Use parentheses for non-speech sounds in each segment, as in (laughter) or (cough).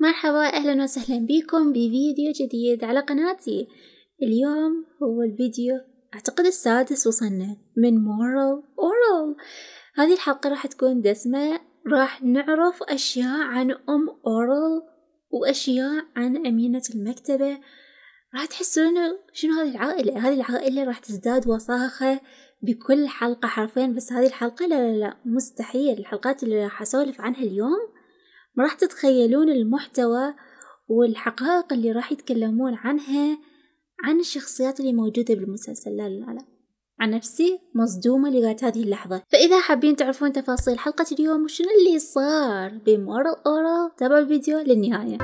مرحبا أهلا وسهلا بكم بفيديو جديد على قناتي اليوم هو الفيديو أعتقد السادس وصلنا من مورال أورال هذه الحلقة راح تكون دسمة راح نعرف أشياء عن أم أورال وأشياء عن أمينة المكتبة راح تحسون شنو هذه العائلة هذه العائلة راح تزداد وصاخة بكل حلقة حرفيا بس هذه الحلقة لا لا لا مستحيل الحلقات اللي راح أسولف عنها اليوم ما راح تتخيلون المحتوى والحقائق اللي راح يتكلمون عنها عن الشخصيات اللي موجودة بالمسلسل لا لا لا عن نفسي مصدومة لغاية هذه اللحظة فإذا حابين تعرفون تفاصيل حلقة اليوم وشنو اللي صار بمورا الأورا تابعوا الفيديو للنهاية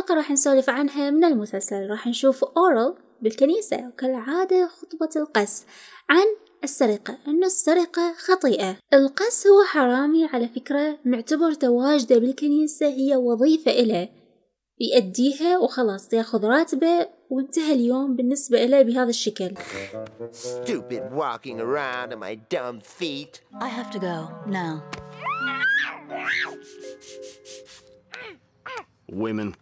الحلقة راح نسولف عنها من المسلسل راح نشوف أورل بالكنيسة وكالعادة خطبة القس عن السرقة أن السرقة خطيئة القس هو حرامي على فكرة معتبر تواجده بالكنيسة هي وظيفة إله يأديها وخلاص ياخذ راتبه وانتهى اليوم بالنسبة إله بهذا الشكل Stupid walking around my dumb feet I have to go now Women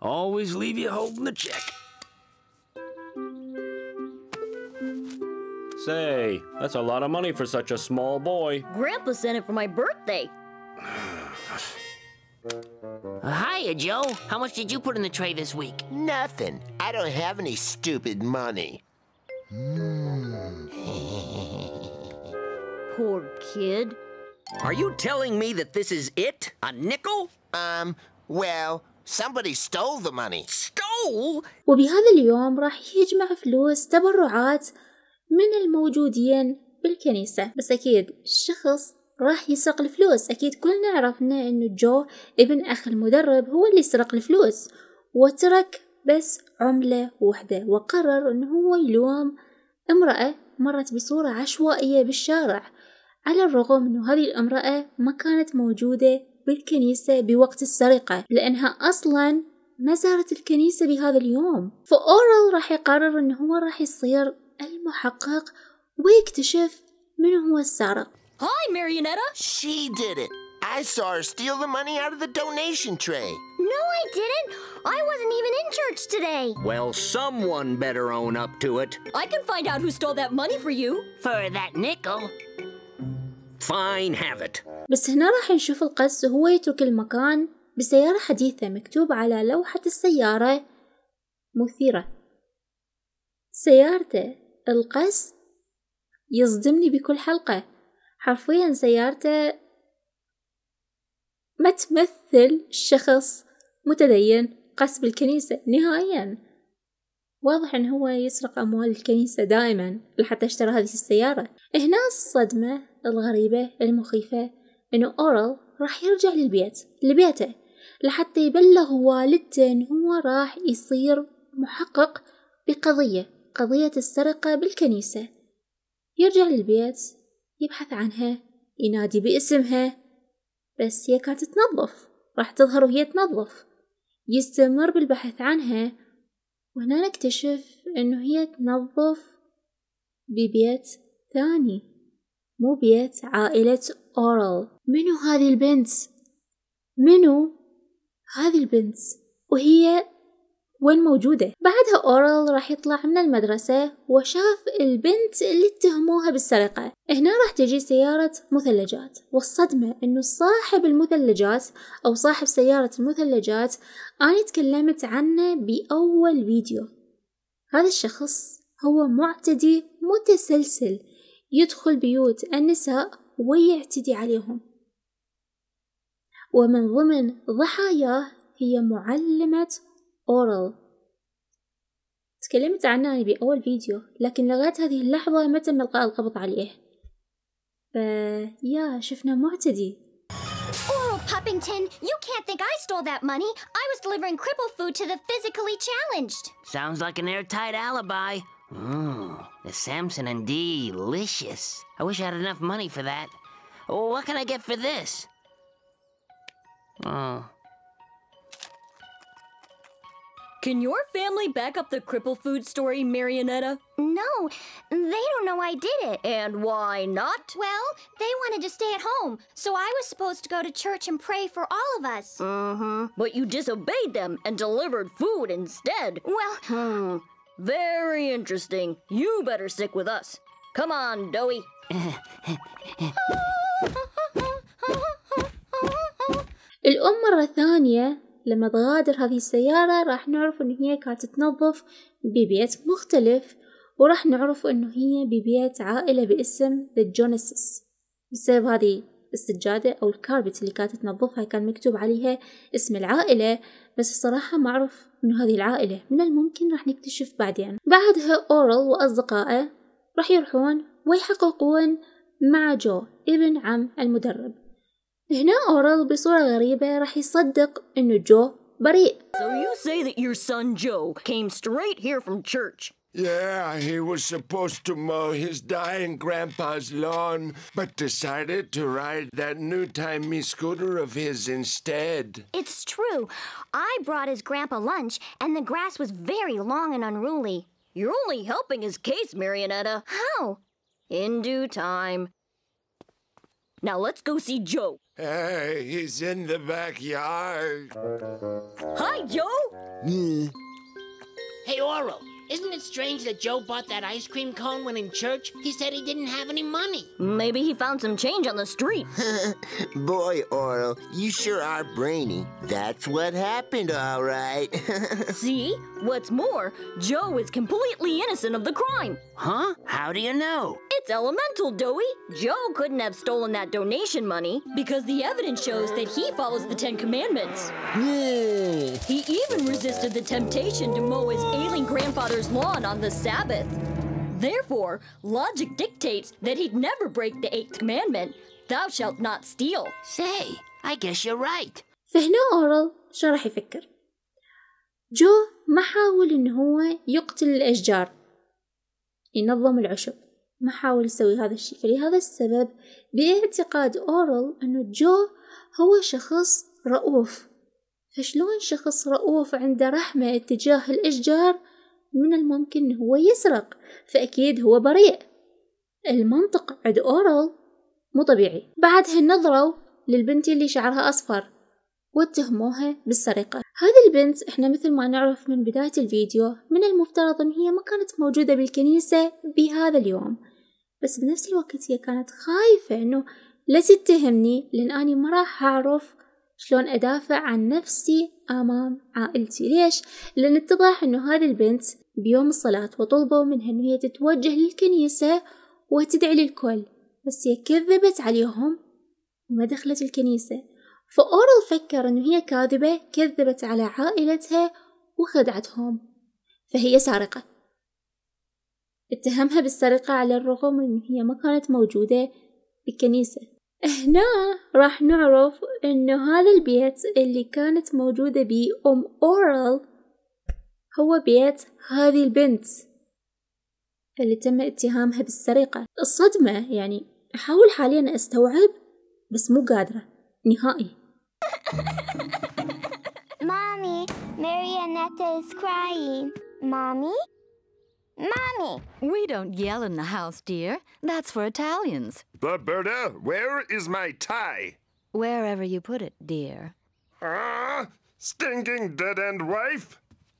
Always leave you holding the check. Say, that's a lot of money for such a small boy. Grandpa sent it for my birthday. (sighs) Hiya, Joe. How much did you put in the tray this week? Nothing. I don't have any stupid money. Hmm. (laughs) Poor kid. Are you telling me that this is it? A nickel? Um, well, Somebody stole the money. Stole? وبهذا اليوم راح يجمع فلوس تبرعات من الموجودين بالكنيسة بس أكيد الشخص راح يسرق الفلوس أكيد كلنا عرفنا أنه جو ابن أخ المدرب هو اللي سرق الفلوس وترك بس عملة واحدة وقرر أنه هو يلوم امرأة مرت بصورة عشوائية بالشارع على الرغم أنه هذه الامرأة ما كانت موجودة بالكنيسة بوقت السرقة لأنها أصلا ما زارت الكنيسة بهذا اليوم فأورل راح يقرر أنه هو راح يصير المحقق ويكتشف من هو السارق Hi, Marionetta. She did it. I saw her steal the money out of the donation tray. No, I didn't. I wasn't even in church today. Well, someone better own up to it. I can find out who stole that money for you. For that nickel. Fine, have it. بس هنا راح نشوف القس وهو يترك المكان بسيارة حديثة مكتوب على لوحة السيارة مثيرة سيارته القس يصدمني بكل حلقة حرفيا سيارته ما تمثل شخص متدين قس بالكنيسة نهائيا واضح إن هو يسرق أموال الكنيسة دائما لحتى اشترى هذه السيارة هنا الصدمة الغريبة المخيفة إنه أورل راح يرجع للبيت لبيته لحتى يبلغ والدته إن هو راح يصير محقق بقضية قضية السرقة بالكنيسة يرجع للبيت يبحث عنها ينادي باسمها بس هي كانت تنظف راح تظهر وهي تنظف يستمر بالبحث عنها وهنا نكتشف إنه هي تنظف ببيت ثاني مو بيت عائلة أورال منو هذه البنت؟ منو هذه البنت؟ وهي وين موجودة بعدها أورال راح يطلع من المدرسة وشاف البنت اللي اتهموها بالسرقة هنا راح تجي سيارة مثلجات والصدمة أنه صاحب المثلجات أو صاحب سيارة المثلجات أنا تكلمت عنه بأول فيديو هذا الشخص هو معتدي متسلسل يدخل بيوت النساء ويعتدي عليهم ومن ضمن ضحاياه هي معلمة oral تكلمت عنها بأول فيديو لكن لغاية هذه اللحظة ما تم إلقاء القبض عليه يا شفنا معتدي Oral Puppington, you can't think I stole that money. I was delivering cripple food to the physically challenged. Sounds like an airtight alibi. Mmm, the Samson and delicious. I wish I had enough money for that. What can I get for this? Oh, Can your family back up the cripple food story, Marionetta? No, they don't know I did it. And why not? Well, they wanted to stay at home, so I was supposed to go to church and pray for all of us. Mm-hmm. But you disobeyed them and delivered food instead. Well... Hmm. Very interesting. You better stick with us. Come on, Doey. الأم مرة ثانية لما تغادر هذه السيارة راح نعرف إن هي كانت تنظف ببيت مختلف وراح نعرف إنه هي ببيت عائلة باسم The Genesis بسبب هذه السجادة أو الكاربت اللي كانت تنظفها كان مكتوب عليها اسم العائلة بس الصراحة ما أعرف إنه هذه العائلة من الممكن راح نكتشف بعدين بعدها أورل وأصدقائه راح يروحون ويحققون مع جو ابن عم المدرب هنا أورال بصورة غريبة راح يصدق إنه جو بريء. So you say that your son Joe came straight here from church. Yeah, he was supposed to mow his dying grandpa's lawn, but decided to ride that new-timey scooter of his instead. It's true. I brought his grandpa lunch, and the grass was very long and unruly. You're only helping his case, Marionetta. How? In due time. Now let's go see Joe. Hey, he's in the backyard. Hi, Joe. Hey, Oro, isn't it strange that Joe bought that ice cream cone when in church he said he didn't have any money? Maybe he found some change on the street. (laughs) Boy, Oro, you sure are brainy. That's what happened, all right. (laughs) See? What's more, Joe is completely innocent of the crime. Huh? How do you know? It's elemental, Doey. Joe couldn't have stolen that donation money because the evidence shows that he follows the Ten Commandments. he even resisted the temptation to mow his ailing grandfather's lawn on the Sabbath. Therefore, logic dictates that he'd never break the Eighth Commandment, thou shalt not steal. Say, I guess you're right. فهنا أورال شو راح يفكر؟ جو ما حاول إن هو يقتل الأشجار ينظم العشب ما حاول يسوي هذا الشيء فلهذا السبب باعتقاد أورل أنه جو هو شخص رؤوف فشلون شخص رؤوف عنده رحمة اتجاه الأشجار من الممكن هو يسرق فأكيد هو بريء المنطق عند أورل مو طبيعي بعدها نظروا للبنت اللي شعرها أصفر واتهموها بالسرقة هذه البنت احنا مثل ما نعرف من بداية الفيديو من المفترض ان هي ما كانت موجودة بالكنيسة بهذا اليوم بس بنفس الوقت هي كانت خايفة انه لا تتهمني لان اني ما راح اعرف شلون أدافع عن نفسي أمام عائلتي ليش؟ لأن اتضح أنه هذه البنت بيوم الصلاة وطلبوا منها أن هي تتوجه للكنيسة وتدعي للكل بس هي كذبت عليهم وما دخلت الكنيسة فأورل فكر أنه هي كاذبة كذبت على عائلتها وخدعتهم فهي سارقة اتهمها بالسرقة على الرغم أن هي ما كانت موجودة بالكنيسة هنا راح نعرف أنه هذا البيت اللي كانت موجودة بيه أم أورل هو بيت هذه البنت اللي تم اتهامها بالسرقة الصدمة يعني أحاول حاليا أستوعب بس مو قادرة نهائي Mommy, Marionetta is crying. Mommy? Mommy! We don't yell in the house, dear. That's for Italians. Roberta, where is my tie? Wherever you put it, dear. Ah! Stinking dead-end wife!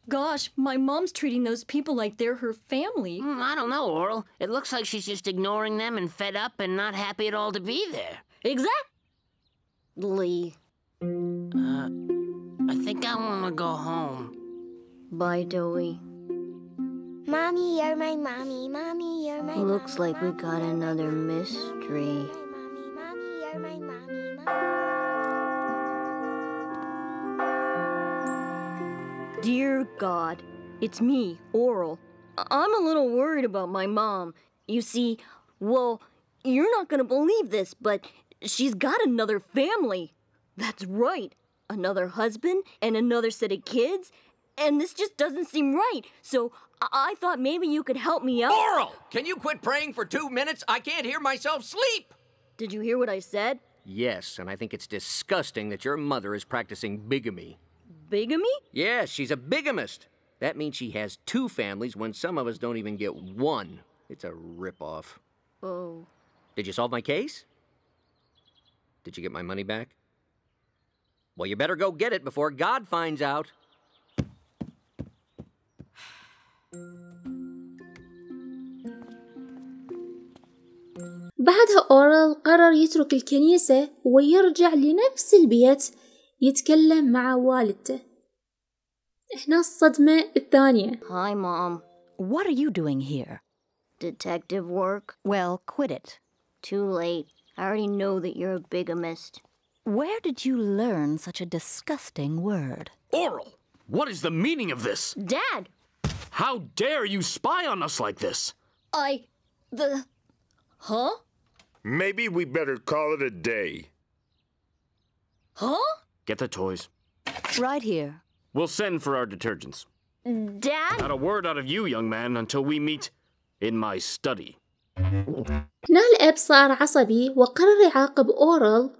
Gosh, my mom's treating those people like they're her family. Mm, I don't know, Oral. It looks like she's just ignoring them and fed up and not happy at all to be there. Exactly. I think I want to go home. Bye, Doey. Mommy, you're my mommy. Mommy, you're my Looks mommy, like we got another mystery. Mommy, Dear God, it's me, Oral. I'm a little worried about my mom. You see, well, you're not gonna believe this, but she's got another family. That's right another husband and another set of kids, and this just doesn't seem right. So I, I thought maybe you could help me out. Laurel, can you quit praying for two minutes? I can't hear myself sleep. Did you hear what I said? Yes, and I think it's disgusting that your mother is practicing bigamy. Bigamy? Yes, she's a bigamist. That means she has two families when some of us don't even get one. It's a ripoff. Oh. Did you solve my case? Did you get my money back? Well, you better go get it before God finds out. بعدها أورال قرر يترك الكنيسة ويرجع لنفس البيت يتكلم مع والدته هنا الصدمة الثانية Hi mom What are you doing here? Detective work Well, quit it Too late I already know that you're a bigamist where did you learn such a disgusting word? Oral! What is the meaning of this? Dad! How dare you spy on us like this? I... the... huh? Maybe we better call it a day. Huh? Get the toys. Right here. We'll send for our detergents. Dad? Not a word out of you, young man, until we meet in my study. نال الأب صار عصبي وقرر يعاقب أورال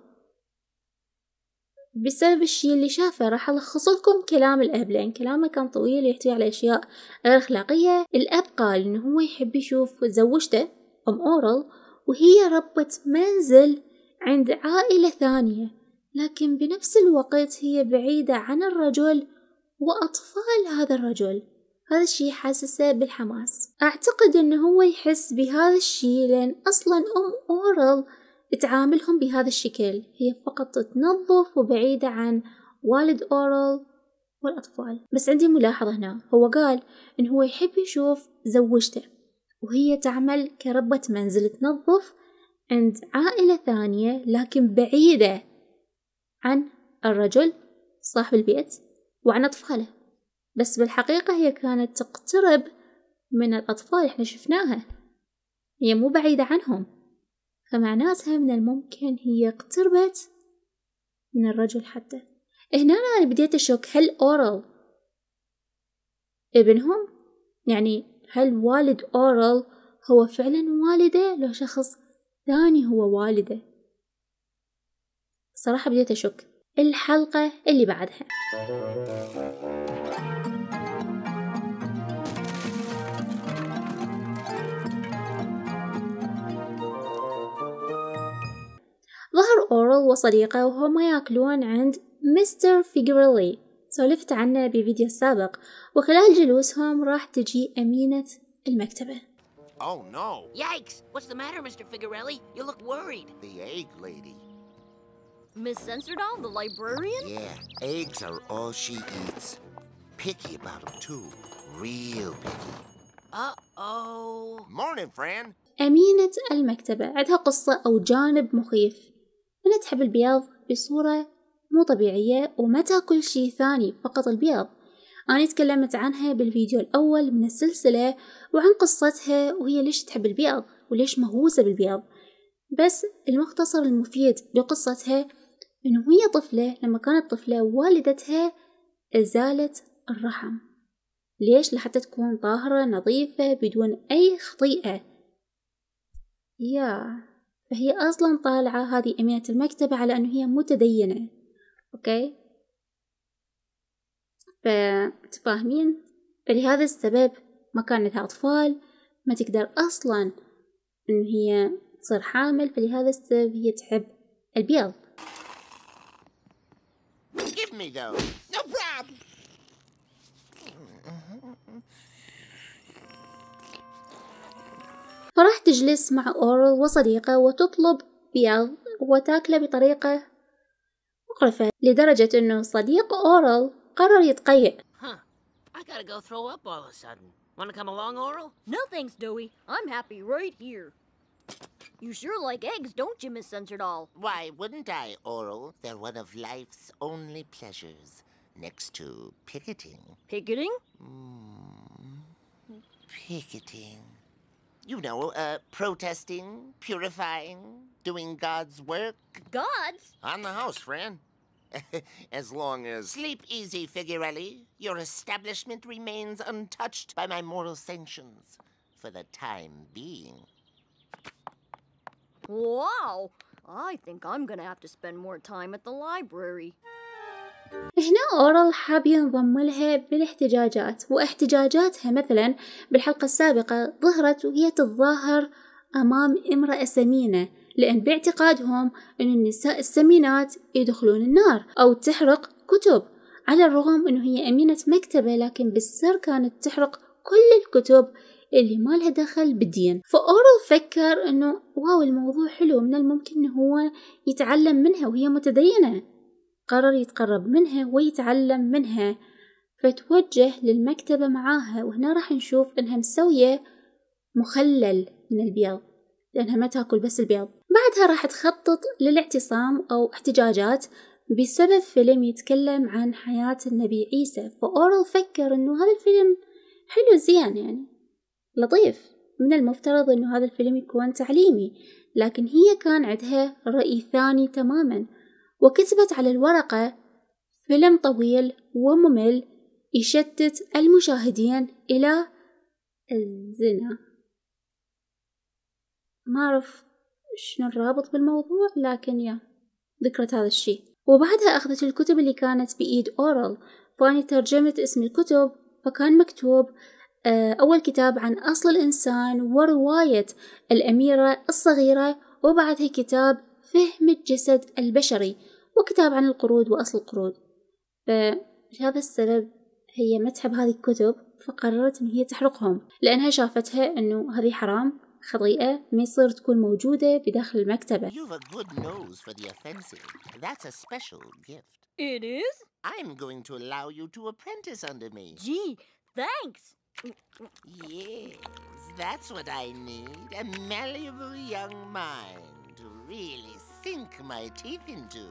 بسبب الشي اللي شافه راح ألخص لكم كلام الأب لأن كلامه كان طويل يحتوي على أشياء غير أخلاقية الأب قال إنه هو يحب يشوف زوجته أم أورل وهي ربة منزل عند عائلة ثانية لكن بنفس الوقت هي بعيدة عن الرجل وأطفال هذا الرجل هذا الشي حاسسه بالحماس أعتقد أنه هو يحس بهذا الشي لأن أصلا أم أورل تعاملهم بهذا الشكل هي فقط تنظف وبعيدة عن والد أورل والأطفال بس عندي ملاحظة هنا هو قال إن هو يحب يشوف زوجته وهي تعمل كربة منزل تنظف عند عائلة ثانية لكن بعيدة عن الرجل صاحب البيت وعن أطفاله بس بالحقيقة هي كانت تقترب من الأطفال إحنا شفناها هي مو بعيدة عنهم فمعناتها من الممكن هي اقتربت من الرجل حتى هنا أنا بديت أشك هل أورل ابنهم يعني هل والد أورل هو فعلا والده لو شخص ثاني هو والده صراحة بديت أشك الحلقة اللي بعدها ظهر أورل وصديقه وهما يأكلون عند مستر فيجرلي سولفت عنه بفيديو سابق وخلال جلوسهم راح تجي أمينة المكتبة Oh no! Yikes! What's the matter, Mr. Figarelli? You look worried. The egg lady. Miss Sensordon, the librarian? Yeah, eggs are all she eats. Picky about them, too. Real picky. Uh-oh. Morning, friend. أمينة المكتبة عندها قصة أو جانب مخيف تحب البياض بصورة مو طبيعية وما تأكل شي ثاني فقط البياض أنا تكلمت عنها بالفيديو الأول من السلسلة وعن قصتها وهي ليش تحب البياض وليش مهووسة بالبياض بس المختصر المفيد لقصتها إنه هي طفلة لما كانت طفلة والدتها أزالت الرحم ليش لحتى تكون طاهرة نظيفة بدون أي خطيئة يا yeah. فهي أصلا طالعة هذه أمينة المكتبة على أنه هي متدينة أوكي فتفاهمين فلهذا السبب ما كان أطفال ما تقدر أصلا أن هي تصير حامل فلهذا السبب هي تحب البيض Give me those. No problem. تجلس مع أورل وصديقه وتطلب بيض وتاكله بطريقة مقرفة لدرجة أنه صديق أورل قرر يتقيأ You sure like eggs, don't you, Miss Censoredall? Why wouldn't I, Oral? They're one of life's only pleasures, next to picketing. Picketing? Mm, picketing. you know, uh, protesting, purifying, doing God's work. God's? On the house, Fran. (laughs) as long as. Sleep easy, Figurelli. Your establishment remains untouched by my moral sanctions for the time being. Wow! I think I'm gonna have to spend more time at the library. هنا أورال حاب ينضم لها بالاحتجاجات واحتجاجاتها مثلا بالحلقة السابقة ظهرت وهي تتظاهر أمام امرأة سمينة لأن باعتقادهم أن النساء السمينات يدخلون النار أو تحرق كتب على الرغم أنه هي أمينة مكتبة لكن بالسر كانت تحرق كل الكتب اللي ما لها دخل بالدين فأورل فكر أنه واو الموضوع حلو من الممكن أنه هو يتعلم منها وهي متدينة قرر يتقرب منها ويتعلم منها فتوجه للمكتبة معاها وهنا راح نشوف انها مسوية مخلل من البيض لانها ما تاكل بس البيض بعدها راح تخطط للاعتصام او احتجاجات بسبب فيلم يتكلم عن حياة النبي عيسى فأورل فكر انه هذا الفيلم حلو زين يعني لطيف من المفترض انه هذا الفيلم يكون تعليمي لكن هي كان عندها رأي ثاني تماما وكتبت على الورقة فيلم طويل وممل يشتت المشاهدين إلى الزنا ما أعرف شنو الرابط بالموضوع لكن يا ذكرت هذا الشيء وبعدها أخذت الكتب اللي كانت بإيد أورال فأني ترجمت اسم الكتب فكان مكتوب آه، أول كتاب عن أصل الإنسان ورواية الأميرة الصغيرة وبعدها كتاب فهم الجسد البشري وكتاب عن القرود وأصل القرود فلهذا السبب هي ما تحب هذه الكتب فقررت أن هي تحرقهم لأنها شافتها أنه هذه حرام خطيئة ما يصير تكون موجودة بداخل المكتبة Yes, that's what I need. A malleable young mind to really sink my teeth into.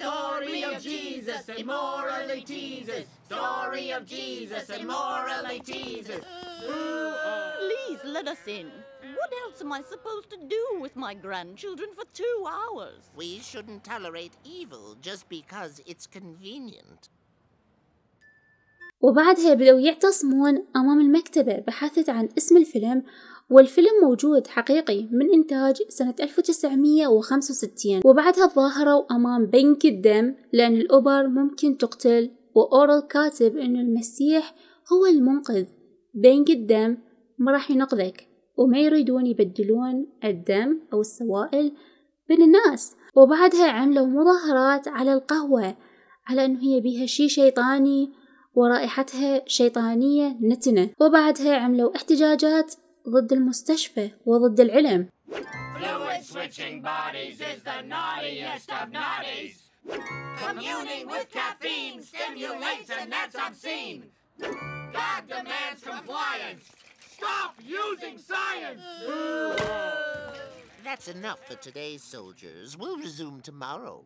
Story of Jesus, they morally tease Story of Jesus, they morally tease oh. Please let us in. What else am I supposed to do with my grandchildren for two hours? We shouldn't tolerate evil just because it's convenient. وبعدها بدأوا يعتصمون أمام المكتبة بحثت عن اسم الفيلم والفيلم موجود حقيقي من إنتاج سنة 1965 وبعدها ظاهروا أمام بنك الدم لأن الأوبر ممكن تقتل وأورل كاتب أن المسيح هو المنقذ بنك الدم ما راح ينقذك وما يريدون يبدلون الدم أو السوائل بين الناس وبعدها عملوا مظاهرات على القهوة على أنه هي بيها شي شيطاني ورائحتها شيطانية نتنة وبعدها عملوا احتجاجات ضد المستشفى وضد العلم That's enough for today's soldiers. We'll resume tomorrow.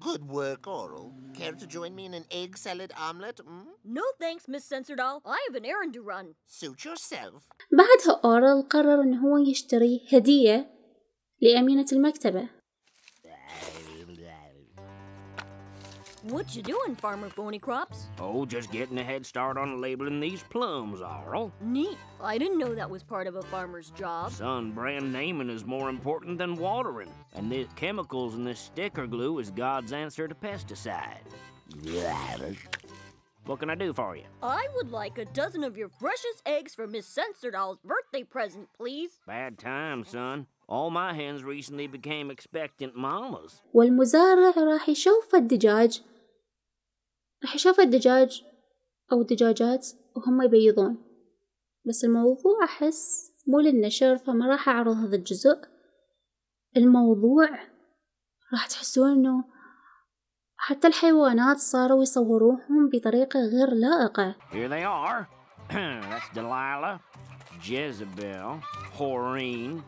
Good work, Oral. Care to join me in an egg salad omelette? Mm? No thanks, Miss Doll. I have an errand to run. Suit yourself. بعدها أورل قرر إن هو يشتري هدية لأمينة المكتبة What you doing, Farmer Phony Crops? Oh, just getting a head start on labeling these plums, Arl. Neat. I didn't know that was part of a farmer's job. Son, brand naming is more important than watering. And the chemicals in this sticker glue is God's answer to pesticide. (laughs) What can I do for you? I would like a dozen of your freshest eggs for Miss Censordal's birthday present, please. Bad time, son. All my hens recently became expectant mamas. والمزارع راح يشوف الدجاج راح أشوف الدجاج أو الدجاجات وهم يبيضون بس الموضوع أحس مو للنشر فما راح أعرض هذا الجزء الموضوع راح تحسون إنه حتى الحيوانات صاروا يصوروهم بطريقة غير لائقة Here they are. (clears throat) That's Delilah, Jezebel, Horine,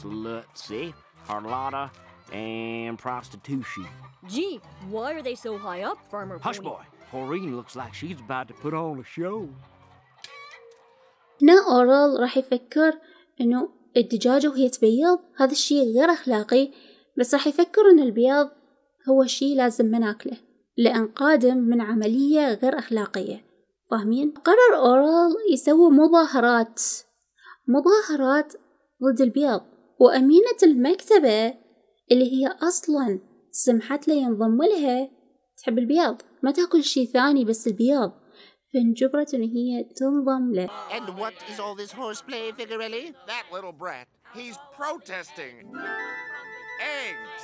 Slutsy, Carlotta, and prostitution. Gee, why are they so high up, Farmer Pony? Hush boy, Corrine looks like she's about to put on a show. Now, Oral راح يفكر إنه الدجاجة وهي تبيض هذا الشيء غير أخلاقي بس راح يفكر إن البياض هو شيء لازم مناكله لأن قادم من عملية غير أخلاقية فاهمين؟ قرر أورال يسوي مظاهرات مظاهرات ضد البياض وأمينة المكتبة اللي هي أصلا سمحت له ينضم لها تحب البياض ما تاكل شي ثاني بس البياض فانجبرت ان هي تنضم له And what is all this horseplay, Figarelli? That little brat, he's protesting. Eggs.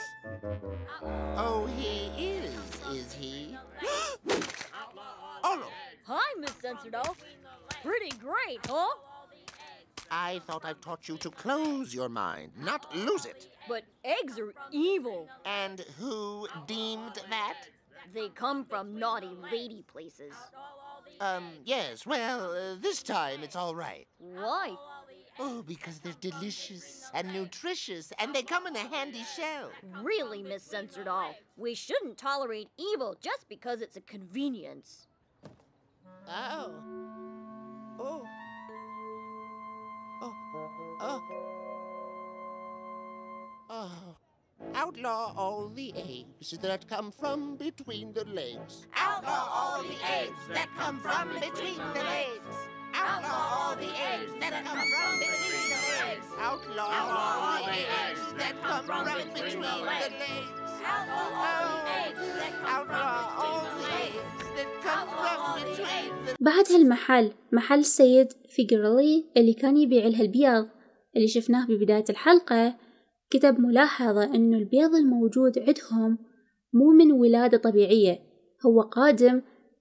Oh, he is, is he? oh no. Hi, Miss Sensordolph. Pretty great, huh? I thought I've taught you to close your mind, not lose it. But eggs are evil. And who deemed that? They come from naughty lady places. Um, yes, well, uh, this time it's all right. Why? Oh, because they're delicious and nutritious, and they come in a handy shell. Really, Miss Censored All, we shouldn't tolerate evil just because it's a convenience. Oh. Oh. Oh, oh. Outlaw all the eggs that come from between the legs. Outlaw all the eggs that come from between the legs. Outlaw all the eggs that come from between the legs. Outlaw all the eggs that come from between the legs. بعد هالمحل محل السيد فيجرلي اللي كان يبيع لها البيض اللي شفناه ببداية الحلقة كتب ملاحظة أنه البيض الموجود عندهم مو من ولادة طبيعية هو قادم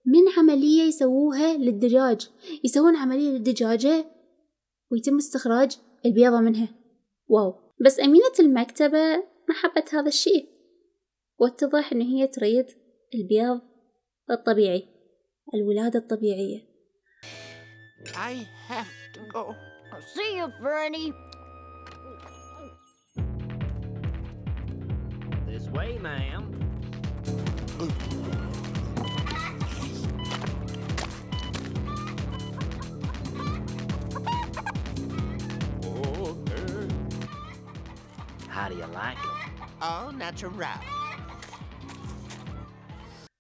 من عملية يسووها للدجاج يسوون عملية للدجاجة ويتم استخراج البيضة منها واو بس أمينة المكتبة ما حبت هذا الشيء واتضح إن هي تريد البياض الطبيعي الولادة الطبيعية I have to go. See you, Franny. This way, ma'am. How do you like it? All natural.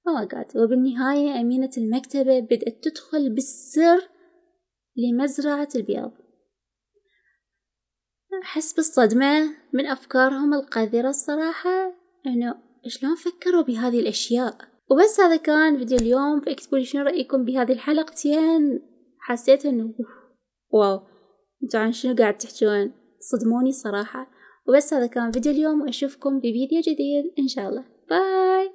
فوقعت وبالنهاية أمينة المكتبة بدأت تدخل بالسر لمزرعة البيض أحس بالصدمة من أفكارهم القذرة الصراحة إنه شلون فكروا بهذه الأشياء وبس هذا كان فيديو اليوم فاكتبوا لي شنو رأيكم بهذه الحلقتين حسيت إنه واو انتوا عن شنو قاعد تحجون صدموني صراحة وبس هذا كان فيديو اليوم وأشوفكم بفيديو جديد إن شاء الله باي